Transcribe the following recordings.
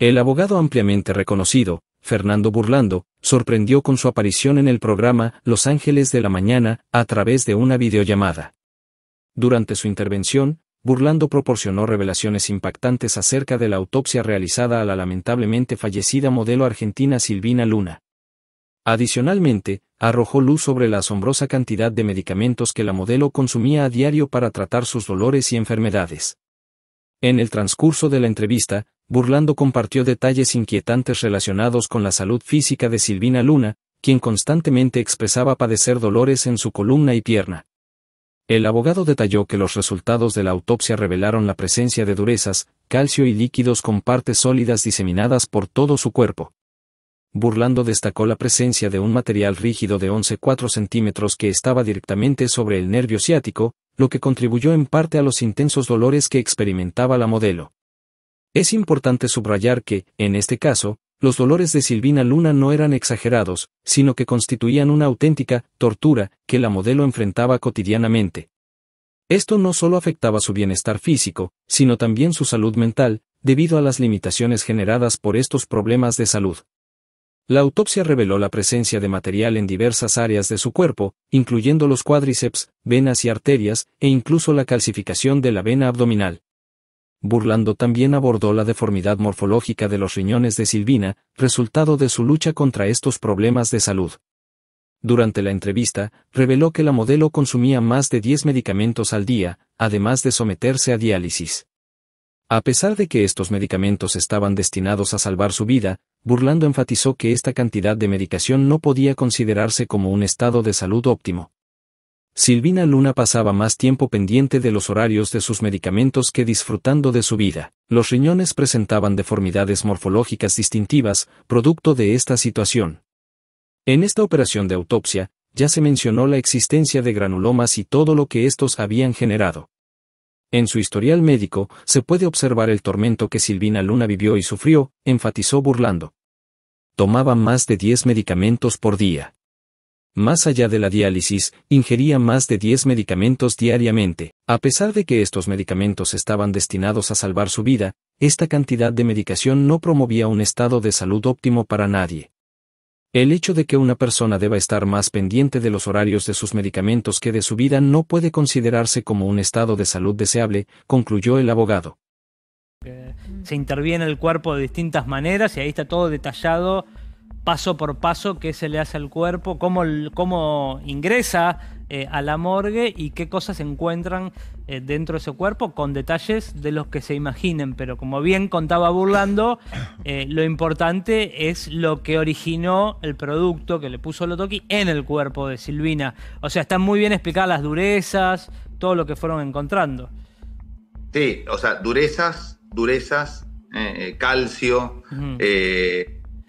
El abogado ampliamente reconocido, Fernando Burlando, sorprendió con su aparición en el programa Los Ángeles de la Mañana a través de una videollamada. Durante su intervención, Burlando proporcionó revelaciones impactantes acerca de la autopsia realizada a la lamentablemente fallecida modelo argentina Silvina Luna. Adicionalmente, arrojó luz sobre la asombrosa cantidad de medicamentos que la modelo consumía a diario para tratar sus dolores y enfermedades. En el transcurso de la entrevista, Burlando compartió detalles inquietantes relacionados con la salud física de Silvina Luna, quien constantemente expresaba padecer dolores en su columna y pierna. El abogado detalló que los resultados de la autopsia revelaron la presencia de durezas, calcio y líquidos con partes sólidas diseminadas por todo su cuerpo. Burlando destacó la presencia de un material rígido de 11,4 centímetros que estaba directamente sobre el nervio ciático, lo que contribuyó en parte a los intensos dolores que experimentaba la modelo. Es importante subrayar que, en este caso, los dolores de Silvina Luna no eran exagerados, sino que constituían una auténtica tortura que la modelo enfrentaba cotidianamente. Esto no solo afectaba su bienestar físico, sino también su salud mental, debido a las limitaciones generadas por estos problemas de salud. La autopsia reveló la presencia de material en diversas áreas de su cuerpo, incluyendo los cuádriceps, venas y arterias, e incluso la calcificación de la vena abdominal. Burlando también abordó la deformidad morfológica de los riñones de Silvina, resultado de su lucha contra estos problemas de salud. Durante la entrevista, reveló que la modelo consumía más de 10 medicamentos al día, además de someterse a diálisis. A pesar de que estos medicamentos estaban destinados a salvar su vida, Burlando enfatizó que esta cantidad de medicación no podía considerarse como un estado de salud óptimo. Silvina Luna pasaba más tiempo pendiente de los horarios de sus medicamentos que disfrutando de su vida. Los riñones presentaban deformidades morfológicas distintivas, producto de esta situación. En esta operación de autopsia, ya se mencionó la existencia de granulomas y todo lo que estos habían generado. En su historial médico, se puede observar el tormento que Silvina Luna vivió y sufrió, enfatizó burlando. Tomaba más de 10 medicamentos por día. Más allá de la diálisis, ingería más de 10 medicamentos diariamente. A pesar de que estos medicamentos estaban destinados a salvar su vida, esta cantidad de medicación no promovía un estado de salud óptimo para nadie. El hecho de que una persona deba estar más pendiente de los horarios de sus medicamentos que de su vida no puede considerarse como un estado de salud deseable, concluyó el abogado. Eh, se interviene el cuerpo de distintas maneras y ahí está todo detallado paso por paso qué se le hace al cuerpo, cómo, cómo ingresa eh, a la morgue y qué cosas se encuentran eh, dentro de ese cuerpo, con detalles de los que se imaginen. Pero como bien contaba Burlando, eh, lo importante es lo que originó el producto que le puso Lotoki en el cuerpo de Silvina. O sea, están muy bien explicadas las durezas, todo lo que fueron encontrando. Sí, o sea, durezas, durezas, calcio,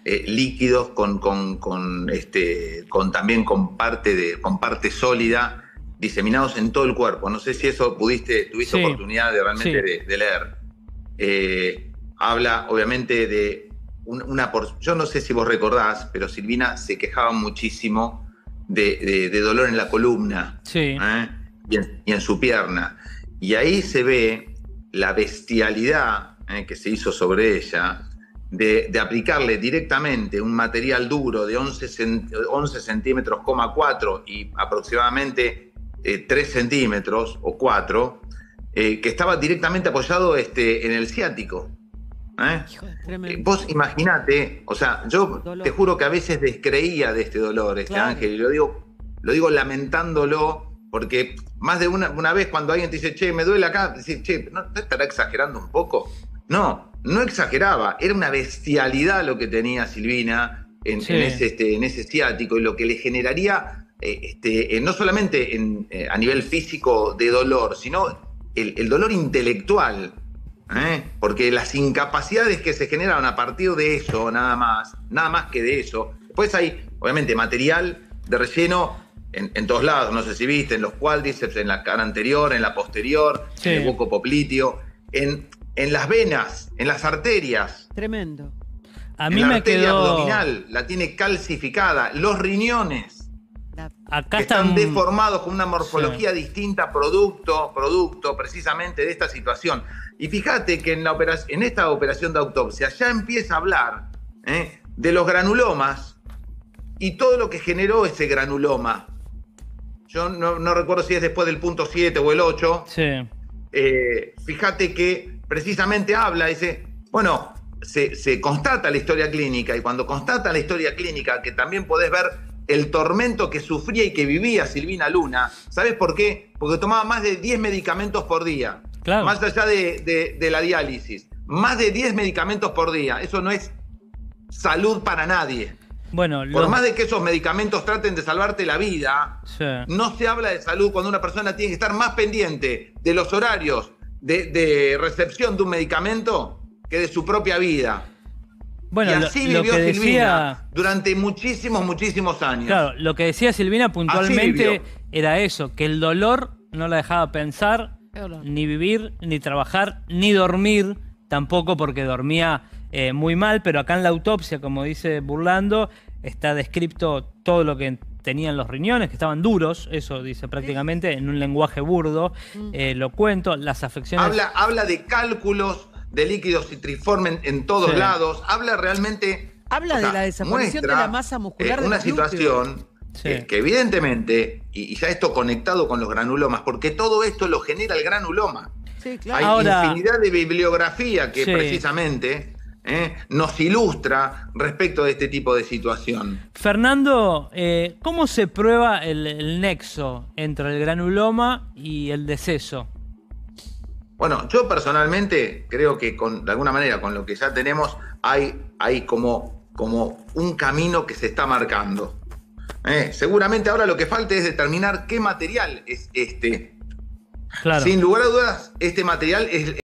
eh, líquidos, con, este, con también con parte, de, con parte sólida, diseminados en todo el cuerpo. No sé si eso pudiste, tuviste oportunidad de realmente de, leer. Eh, habla obviamente de una Yo no sé si vos recordás, pero Silvina se quejaba muchísimo de, dolor en la columna ¿eh? en, y, en, su pierna. Y ahí se ve la bestialidad que se hizo sobre ella, de, aplicarle directamente un material duro de 11, 11 centímetros, 4 y aproximadamente 3 eh, centímetros o 4, eh, que estaba directamente apoyado este, en el ciático. ¿eh? vos imaginate, o sea, yo te juro que a veces descreía de este dolor, este ángel, y lo digo, lo digo lamentándolo. Porque más de una, vez cuando alguien te dice, che, me duele acá, dice che, ¿no estará exagerando un poco? No, no exageraba, era una bestialidad lo que tenía Silvina en, ese, este, ciático y lo que le generaría, eh, este, no solamente eh, a nivel físico de dolor, sino el, dolor intelectual, ¿eh? porque las incapacidades que se generaron a partir de eso, nada más, nada más que de eso. Después hay, obviamente, material de relleno en, todos lados, no sé si viste, en los cuádriceps, en la cara anterior, en la posterior, en el buco popliteo, en en las venas, en las arterias. Tremendo. A mí la me arteria abdominal, la tiene calcificada, los riñones. Acá están, deformados con una morfología distinta, producto, producto precisamente de esta situación. Y fíjate que en, la operación, en esta operación de autopsia ya empieza a hablar ¿eh? de los granulomas y todo lo que generó ese granuloma. Yo no, recuerdo si es después del punto 7 o el 8. Sí. Eh, fíjate que precisamente habla, dice, bueno, se, constata la historia clínica y cuando constata la historia clínica, que también podés ver el tormento que sufría y que vivía Silvina Luna, ¿sabes por qué? Porque tomaba más de 10 medicamentos por día, claro. más allá de, la diálisis, más de 10 medicamentos por día, eso no es salud para nadie. Bueno, Por más de que esos medicamentos traten de salvarte la vida, no se habla de salud cuando una persona tiene que estar más pendiente de los horarios, de, recepción de un medicamento que de su propia vida. Bueno, y así vivió Silvina durante muchísimos, muchísimos años. Claro, lo que decía Silvina puntualmente era eso, que el dolor no la dejaba pensar, ni vivir, ni trabajar, ni dormir, tampoco porque dormía eh, muy mal, pero acá en la autopsia, como dice Burlando, está descrito todo lo que tenían los riñones, que estaban duros, eso dice prácticamente, en un lenguaje burdo, mm. eh, lo cuento, las afecciones... Habla, habla de cálculos de líquidos citriformes en todos lados, habla realmente... Habla de la desaparición de la masa muscular. Eh, una situación eh, que evidentemente, y, ya esto conectado con los granulomas, porque todo esto lo genera el granuloma. Sí, claro. Hay infinidad de bibliografía que precisamente ¿eh? nos ilustra respecto de este tipo de situación. Fernando, eh, ¿cómo se prueba el, nexo entre el granuloma y el deceso? Bueno, yo personalmente creo que con, de alguna manera con lo que ya tenemos hay, hay como, como un camino que se está marcando. ¿Eh? seguramente ahora lo que falta es determinar qué material es este. Sin lugar a dudas, este material es,